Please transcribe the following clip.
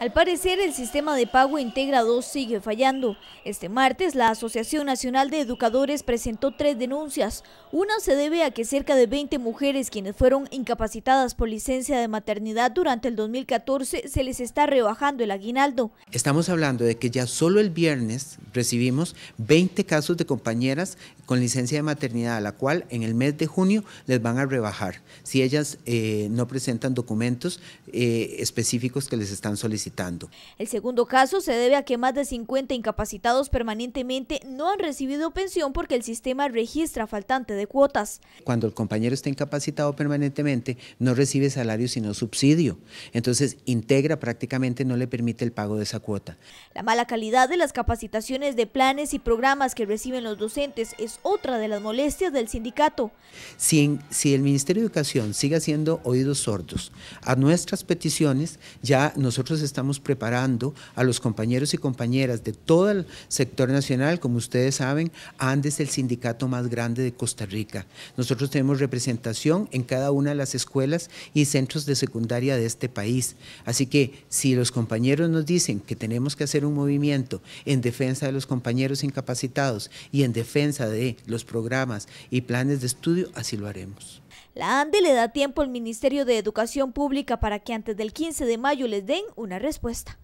Al parecer, el sistema de pago Integra 2 sigue fallando. Este martes, la Asociación Nacional de Educadores presentó tres denuncias. Una se debe a que cerca de 20 mujeres quienes fueron incapacitadas por licencia de maternidad durante el 2014 se les está rebajando el aguinaldo. Estamos hablando de que ya solo el viernes recibimos 20 casos de compañeras con licencia de maternidad, a la cual en el mes de junio les van a rebajar si ellas eh, no presentan documentos eh, específicos que les están solicitando. El segundo caso se debe a que más de 50 incapacitados permanentemente no han recibido pensión porque el sistema registra faltante de cuotas. Cuando el compañero está incapacitado permanentemente, no recibe salario sino subsidio. Entonces, integra prácticamente no le permite el pago de esa cuota. La mala calidad de las capacitaciones de planes y programas que reciben los docentes es otra de las molestias del sindicato. Si, si el Ministerio de Educación sigue siendo oídos sordos a nuestras peticiones, ya nosotros estamos estamos preparando a los compañeros y compañeras de todo el sector nacional. Como ustedes saben, Andes es el sindicato más grande de Costa Rica. Nosotros tenemos representación en cada una de las escuelas y centros de secundaria de este país. Así que si los compañeros nos dicen que tenemos que hacer un movimiento en defensa de los compañeros incapacitados y en defensa de los programas y planes de estudio, así lo haremos. La ANDE le da tiempo al Ministerio de Educación Pública para que antes del 15 de mayo les den una respuesta.